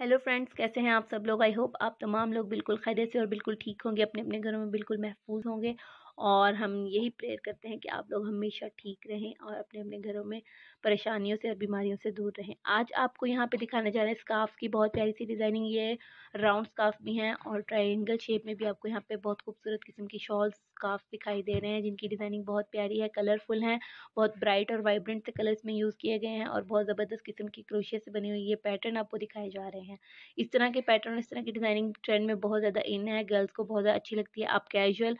hello friends कैसे हैं आप सब लोग आई होप आप तमाम लोग बिल्कुल खैदे से और बिल्कुल ठीक होंगे अपने अपने घरों में बिल्कुल महफूज होंगे और हम यही प्रेयर करते हैं कि आप लोग हमेशा ठीक रहें और अपने अपने घरों में परेशानियों से और बीमारियों से दूर रहें आज आपको यहाँ पे दिखाने जा रहे हैं स्काफ की बहुत प्यारी सी डिज़ाइनिंग ये राउंड स्काफ भी हैं और ट्राइंगल शेप में भी आपको यहाँ पे बहुत खूबसूरत किस्म की शॉल स्काफ दिखाई दे रहे हैं जिनकी डिज़ाइनिंग बहुत प्यारी है कलरफुल हैं बहुत ब्राइट और वाइब्रेंट से कलर्स में यूज़ किए गए हैं और बहुत ज़बरदस्त किस्म की क्रोशिया से बनी हुई ये पैटर्न आपको दिखाए जा रहे हैं इस तरह के पैटर्न इस तरह की डिज़ाइनिंग ट्रेंड में बहुत ज़्यादा इन है गर्ल्स को बहुत ज़्यादा अच्छी लगती है आप कैजुअल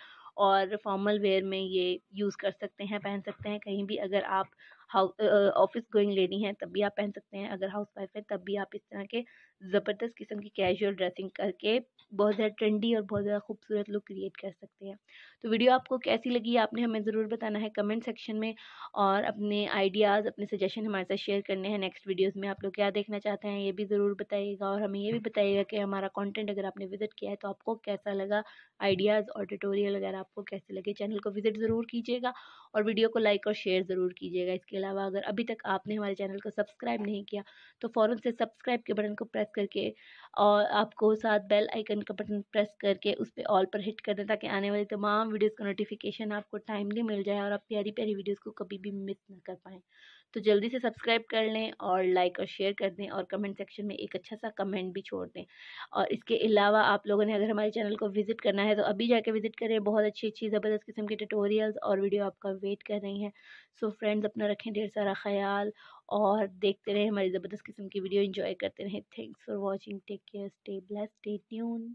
और फॉर्मल वेयर में ये यूज़ कर सकते हैं पहन सकते हैं कहीं भी अगर आप ऑफिस गोइंग लेडी हैं तब भी आप पहन सकते हैं अगर हाउस वाइफ है तब भी आप इस तरह के ज़बरदस्त किस्म की कैजुअल ड्रेसिंग करके बहुत ज़्यादा ट्रेंडी और बहुत ज़्यादा खूबसूरत लुक क्रिएट कर सकते हैं तो वीडियो आपको कैसी लगी आपने हमें ज़रूर बताना है कमेंट सेक्शन में और अपने आइडियाज़ अपने सजेशन हमारे साथ शेयर करने हैं नेक्स्ट वीडियोज़ में आप लोग क्या देखना चाहते हैं ये भी ज़रूर बताइएगा और हमें ये भी बताइएगा कि हमारा कॉन्टेंट अगर आपने विज़िट किया है तो आपको कैसा लगा आइडियाज़ और ट्यूटोरियल वगैरह आपको कैसे लगे चैनल को विज़िट ज़रूर कीजिएगा और वीडियो को लाइक और शेयर ज़रूर कीजिएगा इसके अलावा अगर अभी तक आपने हमारे चैनल को सब्सक्राइब नहीं किया तो फ़ौरन से सब्सक्राइब के बटन को प्रेस करके और आपको साथ बेल आइकन का बटन प्रेस करके उस पर ऑल पर हिट कर दें ताकि आने वाली तमाम वीडियोज़ का नोटिफिकेशन आपको टाइमली मिल जाए और आप प्यारी प्यारी वीडियोज़ को कभी भी मिस ना कर पाएँ तो जल्दी से सब्सक्राइब कर लें और लाइक और शेयर कर दें और कमेंट सेक्शन में एक अच्छा सा कमेंट भी छोड़ दें और इसके अलावा आप लोगों ने अगर हमारे चैनल को विज़िट करना है तो अभी जाके विज़िट करें बहुत अच्छी अच्छी ज़बरदस्त किस्म के ट्यूटोरियल्स और वीडियो आपका वेट कर रही हैं सो फ्रेंड्स अपना रखें रखें ढेर सारा ख्याल और देखते रहें हमारी ज़बरदस्त किस्म की वीडियो एंजॉय करते रहें thanks for watching take care stay blessed stay tune